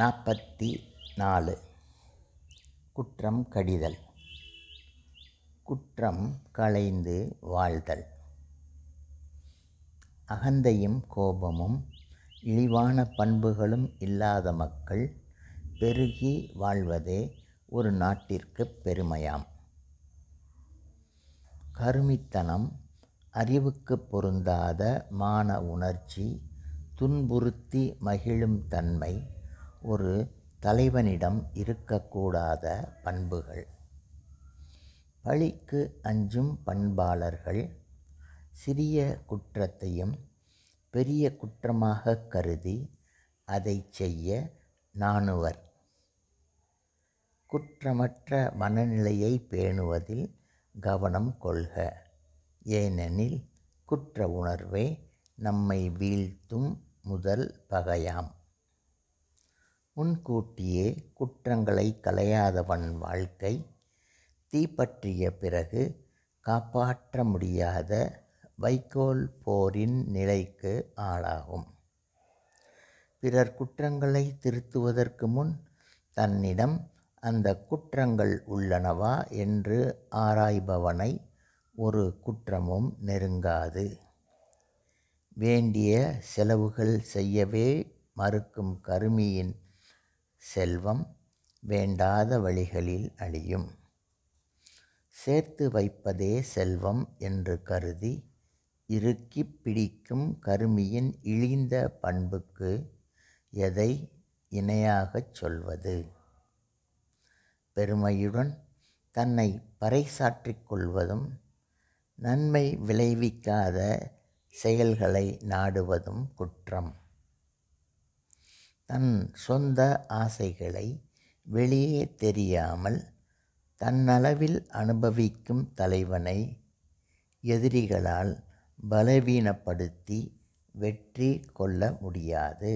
நாற்பத்தி நாலு குற்றம் கடிதல் குற்றம் களைந்து வாழ்தல் அகந்தையும் கோபமும் இழிவான பண்புகளும் இல்லாத மக்கள் பெருகி வாழ்வதே ஒரு நாட்டிற்கு பெருமையாம் கருமித்தனம் அறிவுக்கு பொருந்தாத மான உணர்ச்சி துன்புறுத்தி மகிழும் தன்மை ஒரு தலைவனிடம் இருக்கக்கூடாத பண்புகள் பழிக்கு அஞ்சும் பண்பாளர்கள் சிறிய குற்றத்தையும் பெரிய குற்றமாக கருதி அதை செய்ய நாணுவர் குற்றமற்ற மனநிலையை பேணுவதில் கவனம் கொள்க ஏனெனில் குற்ற உணர்வே நம்மை வீழ்த்தும் முதல் பகையாம் முன்கூட்டியே குற்றங்களை களையாதவன் வாழ்க்கை தீப்பற்றிய பிறகு காப்பாற்ற முடியாத வைக்கோல் போரின் நிலைக்கு ஆளாகும் பிறர் குற்றங்களை திருத்துவதற்கு முன் தன்னிடம் அந்த குற்றங்கள் உள்ளனவா என்று ஆராய்பவனை ஒரு குற்றமும் நெருங்காது வேண்டிய செலவுகள் செய்யவே மறுக்கும் கருமியின் செல்வம் வேண்டாத வழிகளில் அழியும் சேர்த்து வைப்பதே செல்வம் என்று கருதி இறுக்கி பிடிக்கும் கருமியின் இழிந்த பண்புக்கு எதை இணையாகச் சொல்வது பெருமையுடன் தன்னை பறைசாற்றிக் கொள்வதும் நன்மை விளைவிக்காத செயல்களை நாடுவதும் குற்றம் தன் சொந்த ஆசைகளை வெளியே தெரியாமல் தன்னளவில் அனுபவிக்கும் தலைவனை எதிரிகளால் பலவீனப்படுத்தி வெற்றி கொள்ள முடியாது